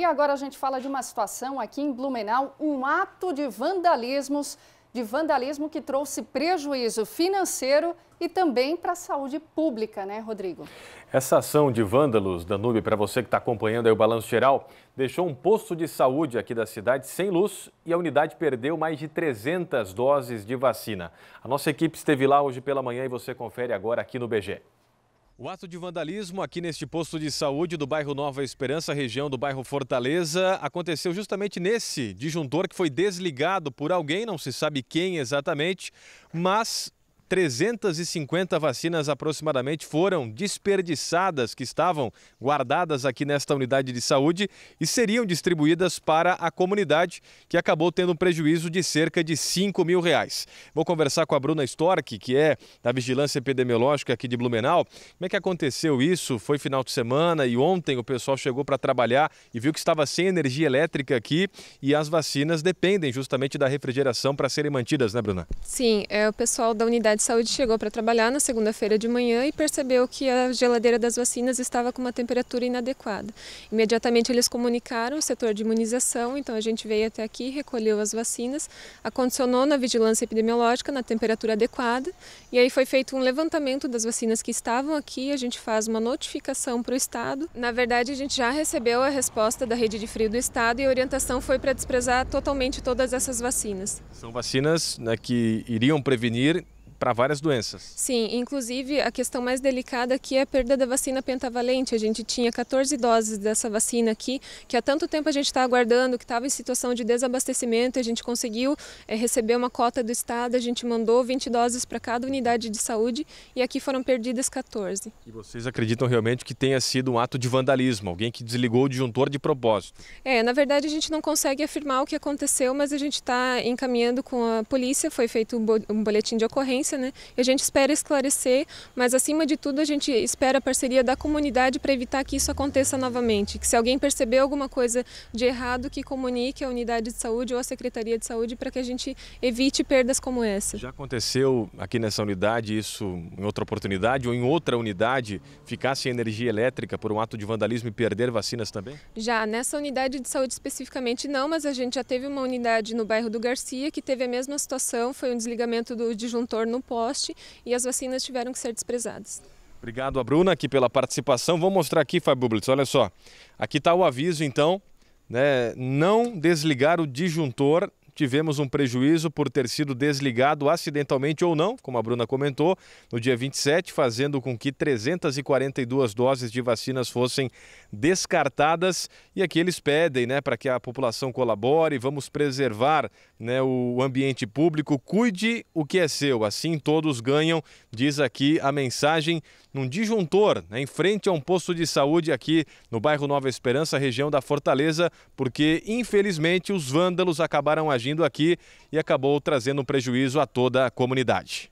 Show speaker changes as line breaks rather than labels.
E agora a gente fala de uma situação aqui em Blumenau, um ato de vandalismos, de vandalismo que trouxe prejuízo financeiro e também para a saúde pública, né, Rodrigo?
Essa ação de vândalos, Danube, para você que está acompanhando aí o Balanço Geral, deixou um posto de saúde aqui da cidade sem luz e a unidade perdeu mais de 300 doses de vacina. A nossa equipe esteve lá hoje pela manhã e você confere agora aqui no BG. O ato de vandalismo aqui neste posto de saúde do bairro Nova Esperança, região do bairro Fortaleza, aconteceu justamente nesse disjuntor que foi desligado por alguém, não se sabe quem exatamente, mas 350 vacinas aproximadamente foram desperdiçadas, que estavam guardadas aqui nesta unidade de saúde e seriam distribuídas para a comunidade, que acabou tendo um prejuízo de cerca de 5 mil reais. Vou conversar com a Bruna Stork, que é da Vigilância Epidemiológica aqui de Blumenau. Como é que aconteceu isso? Foi final de semana e ontem o pessoal chegou para trabalhar e viu que estava sem energia elétrica aqui e as vacinas dependem justamente da refrigeração para serem mantidas, né, Bruna?
Sim, é, o pessoal da unidade de saúde chegou para trabalhar na segunda-feira de manhã e percebeu que a geladeira das vacinas estava com uma temperatura inadequada. Imediatamente eles comunicaram o setor de imunização, então a gente veio até aqui, recolheu as vacinas, acondicionou na vigilância epidemiológica na temperatura adequada e aí foi feito um levantamento das vacinas que estavam aqui, a gente faz uma notificação para o Estado. Na verdade, a gente já recebeu a resposta da rede de frio do Estado e a orientação foi para desprezar totalmente todas essas vacinas.
São vacinas né, que iriam prevenir para várias doenças.
Sim, inclusive a questão mais delicada aqui é a perda da vacina pentavalente. A gente tinha 14 doses dessa vacina aqui, que há tanto tempo a gente está aguardando, que estava em situação de desabastecimento, a gente conseguiu é, receber uma cota do Estado, a gente mandou 20 doses para cada unidade de saúde e aqui foram perdidas 14.
E vocês acreditam realmente que tenha sido um ato de vandalismo, alguém que desligou o disjuntor de propósito?
É, na verdade a gente não consegue afirmar o que aconteceu, mas a gente está encaminhando com a polícia, foi feito um boletim de ocorrência né? a gente espera esclarecer, mas acima de tudo a gente espera a parceria da comunidade para evitar que isso aconteça novamente. Que se alguém perceber alguma coisa de errado, que comunique a unidade de saúde ou a Secretaria de Saúde para que a gente evite perdas como essa. Já
aconteceu aqui nessa unidade isso em outra oportunidade ou em outra unidade ficar sem energia elétrica por um ato de vandalismo e perder vacinas também?
Já, nessa unidade de saúde especificamente não, mas a gente já teve uma unidade no bairro do Garcia que teve a mesma situação, foi um desligamento do disjuntor no poste e as vacinas tiveram que ser desprezadas.
Obrigado a Bruna aqui pela participação. Vou mostrar aqui, Fábio Blitz, olha só. Aqui está o aviso, então, né? não desligar o disjuntor tivemos um prejuízo por ter sido desligado acidentalmente ou não, como a Bruna comentou, no dia 27, fazendo com que 342 doses de vacinas fossem descartadas. E aqui eles pedem né, para que a população colabore, vamos preservar né, o ambiente público, cuide o que é seu, assim todos ganham, diz aqui a mensagem num disjuntor, né, em frente a um posto de saúde aqui no bairro Nova Esperança, região da Fortaleza, porque infelizmente os vândalos acabaram agindo agindo aqui e acabou trazendo um prejuízo a toda a comunidade.